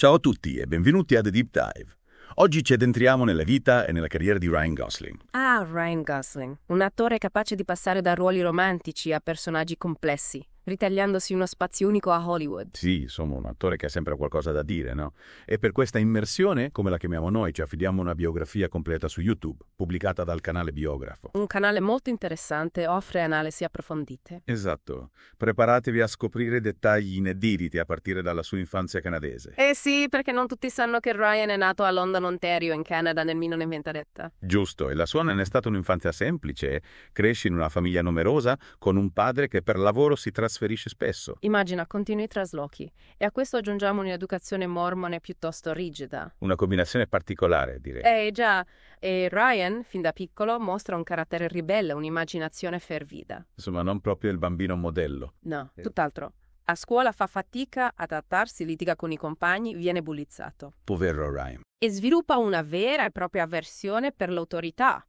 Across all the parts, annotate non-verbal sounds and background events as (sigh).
Ciao a tutti e benvenuti a The Deep Dive. Oggi ci addentriamo nella vita e nella carriera di Ryan Gosling. Ah, Ryan Gosling, un attore capace di passare da ruoli romantici a personaggi complessi ritagliandosi uno spazio unico a Hollywood. Sì, insomma, un attore che ha sempre qualcosa da dire, no? E per questa immersione, come la chiamiamo noi, ci affidiamo una biografia completa su YouTube, pubblicata dal canale Biografo. Un canale molto interessante, offre analisi approfondite. Esatto. Preparatevi a scoprire dettagli inediti a partire dalla sua infanzia canadese. Eh sì, perché non tutti sanno che Ryan è nato a London, Ontario, in Canada nel 1928. Giusto, e la sua non è stata un'infanzia semplice. Cresce in una famiglia numerosa, con un padre che per lavoro si trasferisce trasferisce spesso. Immagina continui traslochi e a questo aggiungiamo un'educazione mormone piuttosto rigida. Una combinazione particolare, direi. Eh già, e Ryan, fin da piccolo, mostra un carattere ribelle, un'immaginazione fervida. Insomma, non proprio il bambino modello. No, eh. tutt'altro. A scuola fa fatica ad adattarsi, litiga con i compagni, viene bullizzato. Povero Ryan. E sviluppa una vera e propria avversione per l'autorità.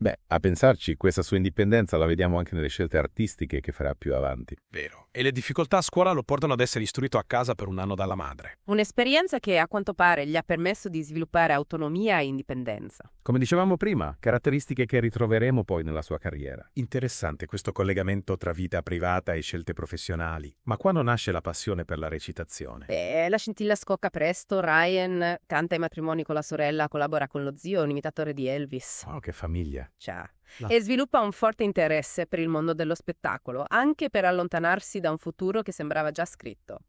Beh, a pensarci, questa sua indipendenza la vediamo anche nelle scelte artistiche che farà più avanti. Vero. E le difficoltà a scuola lo portano ad essere istruito a casa per un anno dalla madre. Un'esperienza che a quanto pare gli ha permesso di sviluppare autonomia e indipendenza. Come dicevamo prima, caratteristiche che ritroveremo poi nella sua carriera. Interessante questo collegamento tra vita privata e scelte professionali. Ma quando nasce la passione per la recitazione? Beh, la scintilla scocca presto. Ryan canta i matrimoni con la sorella, collabora con lo zio, un imitatore di Elvis. Oh, che famiglia. C'è. Cioè, no. E sviluppa un forte interesse per il mondo dello spettacolo, anche per allontanarsi da un futuro che sembrava già scritto.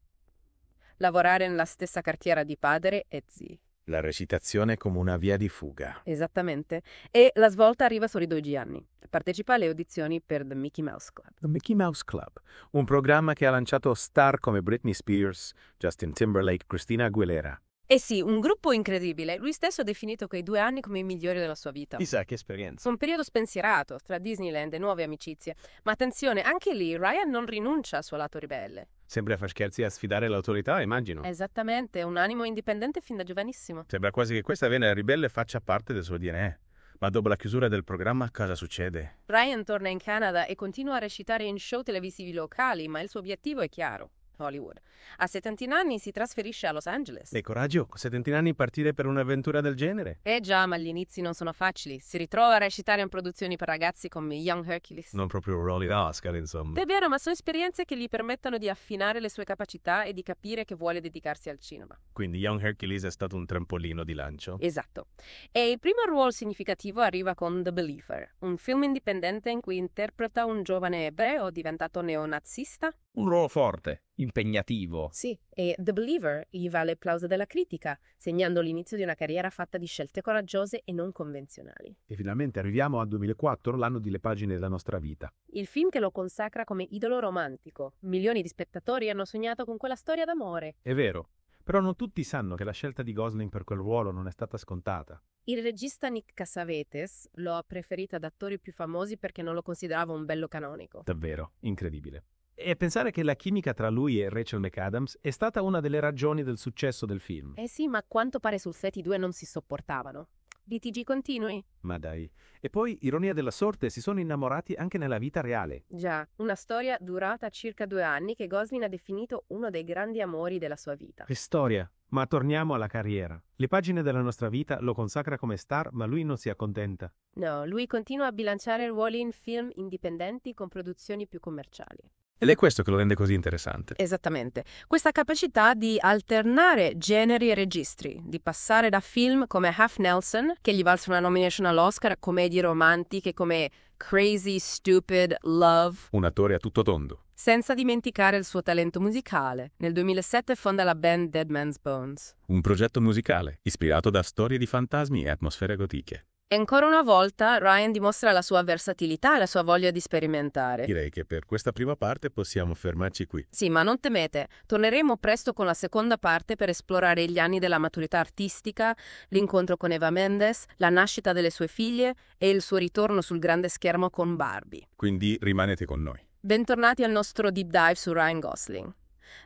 Lavorare nella stessa cartiera di padre e zii. La recitazione come una via di fuga. Esattamente. E la svolta arriva solo i 12 anni. Partecipa alle audizioni per The Mickey Mouse Club. The Mickey Mouse Club, un programma che ha lanciato star come Britney Spears, Justin Timberlake, Christina Aguilera. Eh sì, un gruppo incredibile. Lui stesso ha definito quei due anni come i migliori della sua vita. Chissà che esperienza. Un periodo spensierato tra Disneyland e nuove amicizie. Ma attenzione, anche lì Ryan non rinuncia al suo lato ribelle. Sembra far scherzi a sfidare l'autorità, immagino. Esattamente, un animo indipendente fin da giovanissimo. Sembra quasi che questa vena ribelle faccia parte del suo DNA. Ma dopo la chiusura del programma cosa succede? Ryan torna in Canada e continua a recitare in show televisivi locali, ma il suo obiettivo è chiaro. Hollywood. A 70 anni si trasferisce a Los Angeles. E coraggio, con 70 anni partire per un'avventura del genere? Eh già, ma gli inizi non sono facili. Si ritrova a recitare in produzioni per ragazzi come Young Hercules. Non proprio un da Oscar, insomma. È vero, ma sono esperienze che gli permettono di affinare le sue capacità e di capire che vuole dedicarsi al cinema. Quindi Young Hercules è stato un trampolino di lancio? Esatto. E il primo ruolo significativo arriva con The Believer, un film indipendente in cui interpreta un giovane ebreo diventato neonazista un ruolo forte, impegnativo. Sì, e The Believer gli vale applauso della critica, segnando l'inizio di una carriera fatta di scelte coraggiose e non convenzionali. E finalmente arriviamo al 2004, l'anno delle pagine della nostra vita. Il film che lo consacra come idolo romantico. Milioni di spettatori hanno sognato con quella storia d'amore. È vero. Però non tutti sanno che la scelta di Gosling per quel ruolo non è stata scontata. Il regista Nick Cassavetes lo ha preferito ad attori più famosi perché non lo considerava un bello canonico. Davvero, incredibile. E pensare che la chimica tra lui e Rachel McAdams è stata una delle ragioni del successo del film. Eh sì, ma a quanto pare sul set i due non si sopportavano. Litigi continui. Ma dai. E poi, ironia della sorte, si sono innamorati anche nella vita reale. Già, una storia durata circa due anni che Gosling ha definito uno dei grandi amori della sua vita. Che storia! Ma torniamo alla carriera. Le pagine della nostra vita lo consacra come star, ma lui non si accontenta. No, lui continua a bilanciare ruoli in film indipendenti con produzioni più commerciali. Ed è questo che lo rende così interessante. Esattamente. Questa capacità di alternare generi e registri, di passare da film come Half Nelson, che gli valse una nomination all'Oscar, commedie romantiche come Crazy Stupid Love. Un attore a tutto tondo. Senza dimenticare il suo talento musicale. Nel 2007 fonda la band Dead Man's Bones. Un progetto musicale ispirato da storie di fantasmi e atmosfere gotiche. E ancora una volta Ryan dimostra la sua versatilità e la sua voglia di sperimentare. Direi che per questa prima parte possiamo fermarci qui. Sì, ma non temete, torneremo presto con la seconda parte per esplorare gli anni della maturità artistica, l'incontro con Eva Mendes, la nascita delle sue figlie e il suo ritorno sul grande schermo con Barbie. Quindi rimanete con noi. Bentornati al nostro deep dive su Ryan Gosling.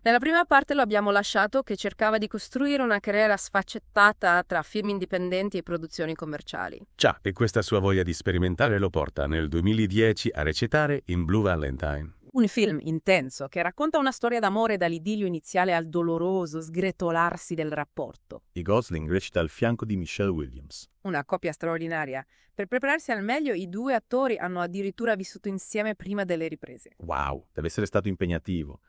Nella prima parte lo abbiamo lasciato che cercava di costruire una carriera sfaccettata tra film indipendenti e produzioni commerciali. Già, e questa sua voglia di sperimentare lo porta nel 2010 a recitare in Blue Valentine. Un film intenso che racconta una storia d'amore dall'idilio iniziale al doloroso sgretolarsi del rapporto. I Gosling recita al fianco di Michelle Williams. Una coppia straordinaria. Per prepararsi al meglio, i due attori hanno addirittura vissuto insieme prima delle riprese. Wow, deve essere stato impegnativo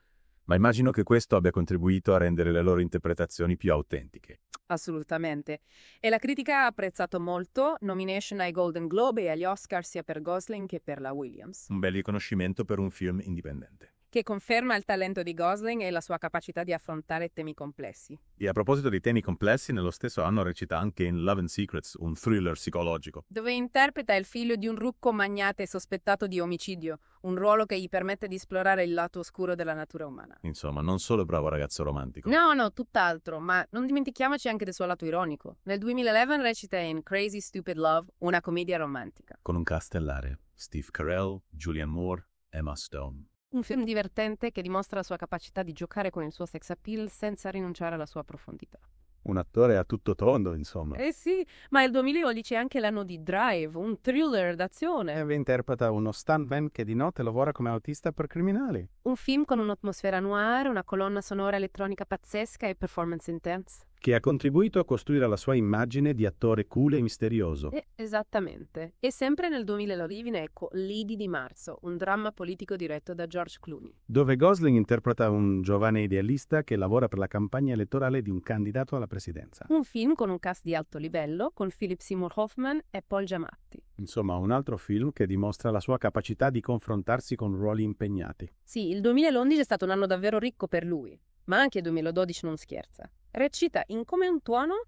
ma immagino che questo abbia contribuito a rendere le loro interpretazioni più autentiche. Assolutamente. E la critica ha apprezzato molto nomination ai Golden Globe e agli Oscar sia per Gosling che per la Williams. Un bel riconoscimento per un film indipendente che conferma il talento di Gosling e la sua capacità di affrontare temi complessi. E a proposito di temi complessi, nello stesso anno recita anche in Love and Secrets, un thriller psicologico. Dove interpreta il figlio di un rucco magnate sospettato di omicidio, un ruolo che gli permette di esplorare il lato oscuro della natura umana. Insomma, non solo bravo ragazzo romantico. No, no, tutt'altro, ma non dimentichiamoci anche del suo lato ironico. Nel 2011 recita in Crazy Stupid Love, una commedia romantica. Con un castellare, Steve Carell, Julian Moore, Emma Stone. Un film divertente che dimostra la sua capacità di giocare con il suo sex appeal senza rinunciare alla sua profondità. Un attore a tutto tondo, insomma. Eh sì, ma il 2011 è anche l'anno di Drive, un thriller d'azione. Dove interpreta uno stuntman che di notte lavora come autista per criminali. Un film con un'atmosfera noir, una colonna sonora elettronica pazzesca e performance intense che ha contribuito a costruire la sua immagine di attore cool e misterioso. Eh, esattamente. E sempre nel 2000 la l'origine ecco Lady di marzo, un dramma politico diretto da George Clooney. Dove Gosling interpreta un giovane idealista che lavora per la campagna elettorale di un candidato alla presidenza. Un film con un cast di alto livello, con Philip Seymour Hoffman e Paul Giamatti. Insomma, un altro film che dimostra la sua capacità di confrontarsi con ruoli impegnati. Sì, il 2011 è stato un anno davvero ricco per lui, ma anche il 2012 non scherza recita in come un tuono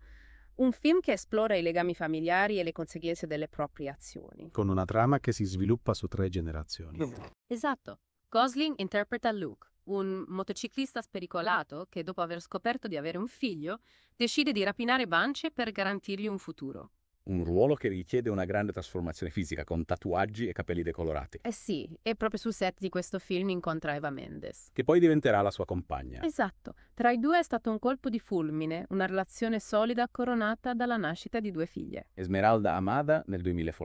un film che esplora i legami familiari e le conseguenze delle proprie azioni. Con una trama che si sviluppa su tre generazioni. Esatto. Gosling interpreta Luke, un motociclista spericolato che, dopo aver scoperto di avere un figlio, decide di rapinare Banche per garantirgli un futuro un ruolo che richiede una grande trasformazione fisica con tatuaggi e capelli decolorati. Eh sì, e proprio sul set di questo film incontra Eva Mendes. Che poi diventerà la sua compagna. Esatto, tra i due è stato un colpo di fulmine, una relazione solida coronata dalla nascita di due figlie. Esmeralda Amada nel 2014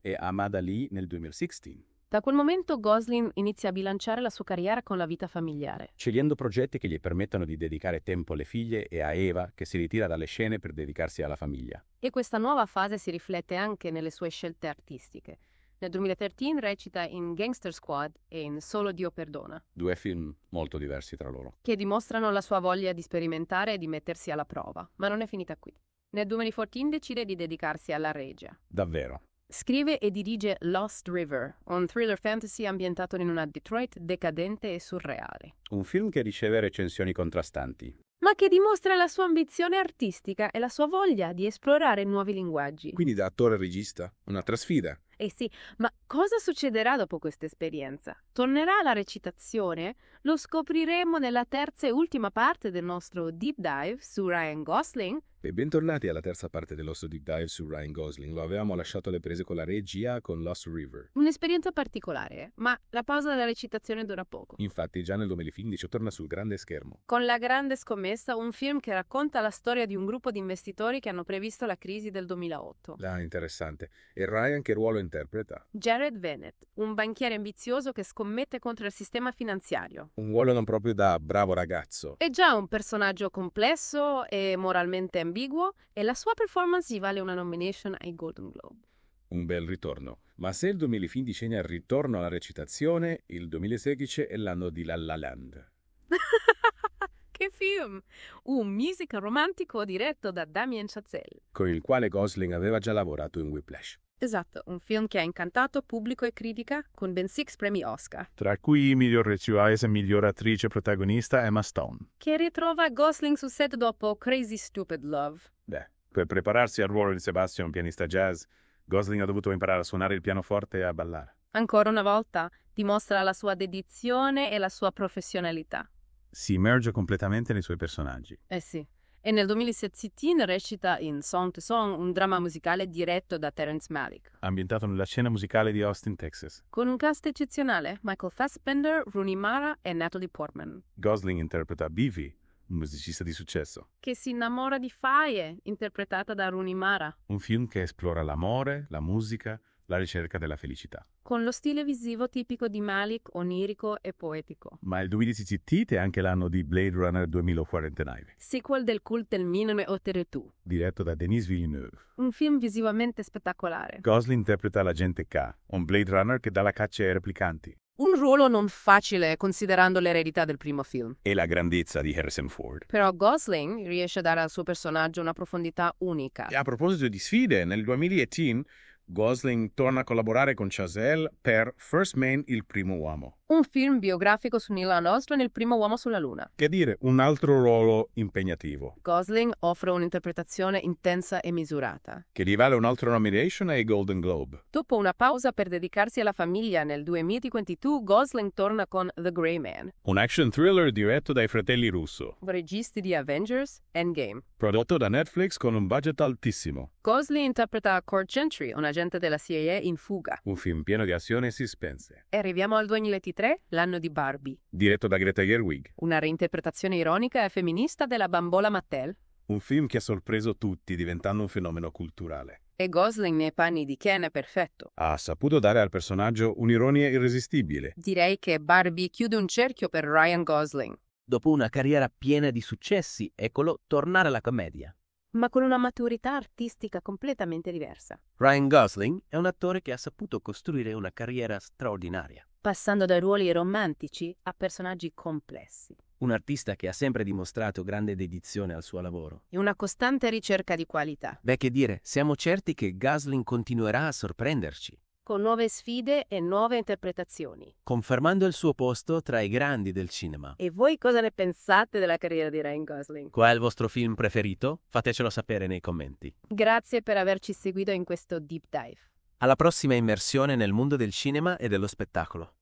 e Amada Lee nel 2016. Da quel momento Goslin inizia a bilanciare la sua carriera con la vita familiare. Scegliendo progetti che gli permettano di dedicare tempo alle figlie e a Eva, che si ritira dalle scene per dedicarsi alla famiglia. E questa nuova fase si riflette anche nelle sue scelte artistiche. Nel 2013 recita in Gangster Squad e in Solo Dio Perdona. Due film molto diversi tra loro. Che dimostrano la sua voglia di sperimentare e di mettersi alla prova. Ma non è finita qui. Nel 2014 decide di dedicarsi alla regia. Davvero. Scrive e dirige Lost River, un thriller fantasy ambientato in una Detroit decadente e surreale. Un film che riceve recensioni contrastanti. Ma che dimostra la sua ambizione artistica e la sua voglia di esplorare nuovi linguaggi. Quindi da attore e regista, una trasfida. Eh sì, ma cosa succederà dopo questa esperienza? Tornerà la recitazione? Lo scopriremo nella terza e ultima parte del nostro deep dive su Ryan Gosling. E bentornati alla terza parte del nostro deep dive su Ryan Gosling. Lo avevamo lasciato alle prese con la regia con Lost River. Un'esperienza particolare, eh, ma la pausa della recitazione dura poco. Infatti già nel 2015 torna sul grande schermo. Con La grande scommessa, un film che racconta la storia di un gruppo di investitori che hanno previsto la crisi del 2008. Ah, interessante. E Ryan che ruolo interpreta? Jared Bennett, un banchiere ambizioso che scommette contro il sistema finanziario. Un ruolo non proprio da bravo ragazzo. È già un personaggio complesso e moralmente ambiguo e la sua performance gli vale una nomination ai Golden Globe. Un bel ritorno. Ma se il 2015 segna il ritorno alla recitazione, il 2016 è l'anno di La La Land. (laughs) che film! Un musical romantico diretto da Damien Chazelle. Con il quale Gosling aveva già lavorato in Whiplash. Esatto, un film che ha incantato pubblico e critica con ben six premi Oscar. Tra cui miglior recitatrice e miglior attrice protagonista Emma Stone. Che ritrova Gosling su set dopo Crazy Stupid Love. Beh, per prepararsi al ruolo di Sebastian, pianista jazz, Gosling ha dovuto imparare a suonare il pianoforte e a ballare. Ancora una volta dimostra la sua dedizione e la sua professionalità. Si immerge completamente nei suoi personaggi. Eh sì e nel 2016 recita in Song to Song, un dramma musicale diretto da Terence Malick. Ambientato nella scena musicale di Austin, Texas. Con un cast eccezionale, Michael Fassbender, Rooney Mara e Natalie Portman. Gosling interpreta Bivi, un musicista di successo. Che si innamora di Faye, interpretata da Rooney Mara. Un film che esplora l'amore, la musica la ricerca della felicità. Con lo stile visivo tipico di Malik, onirico e poetico. Ma il 2017 è anche l'anno di Blade Runner 2049. Sequel del cult del 1982. Diretto da Denis Villeneuve. Un film visivamente spettacolare. Gosling interpreta l'agente K, un Blade Runner che dà la caccia ai replicanti. Un ruolo non facile considerando l'eredità del primo film. E la grandezza di Harrison Ford. Però Gosling riesce a dare al suo personaggio una profondità unica. E a proposito di sfide, nel 2018 Gosling torna a collaborare con Chazelle per First Man, il primo uomo un film biografico su Neil Armstrong, il primo uomo sulla Luna. Che dire, un altro ruolo impegnativo. Gosling offre un'interpretazione intensa e misurata. Che gli vale un'altra nomination ai Golden Globe. Dopo una pausa per dedicarsi alla famiglia nel 2022, Gosling torna con The Grey Man. Un action thriller diretto dai fratelli Russo. Registi di Avengers Endgame. Prodotto da Netflix con un budget altissimo. Gosling interpreta Court Gentry, un agente della CIA in fuga. Un film pieno di azioni e suspense. E arriviamo al 2013. 2023, l'anno di Barbie. Diretto da Greta Gerwig. Una reinterpretazione ironica e femminista della bambola Mattel. Un film che ha sorpreso tutti, diventando un fenomeno culturale. E Gosling nei panni di Ken è perfetto. Ha saputo dare al personaggio un'ironia irresistibile. Direi che Barbie chiude un cerchio per Ryan Gosling. Dopo una carriera piena di successi, eccolo tornare alla commedia ma con una maturità artistica completamente diversa. Ryan Gosling è un attore che ha saputo costruire una carriera straordinaria passando da ruoli romantici a personaggi complessi. Un artista che ha sempre dimostrato grande dedizione al suo lavoro. E una costante ricerca di qualità. Beh, che dire, siamo certi che Gosling continuerà a sorprenderci. Con nuove sfide e nuove interpretazioni. Confermando il suo posto tra i grandi del cinema. E voi cosa ne pensate della carriera di Ryan Gosling? Qual è il vostro film preferito? Fatecelo sapere nei commenti. Grazie per averci seguito in questo deep dive. Alla prossima immersione nel mondo del cinema e dello spettacolo.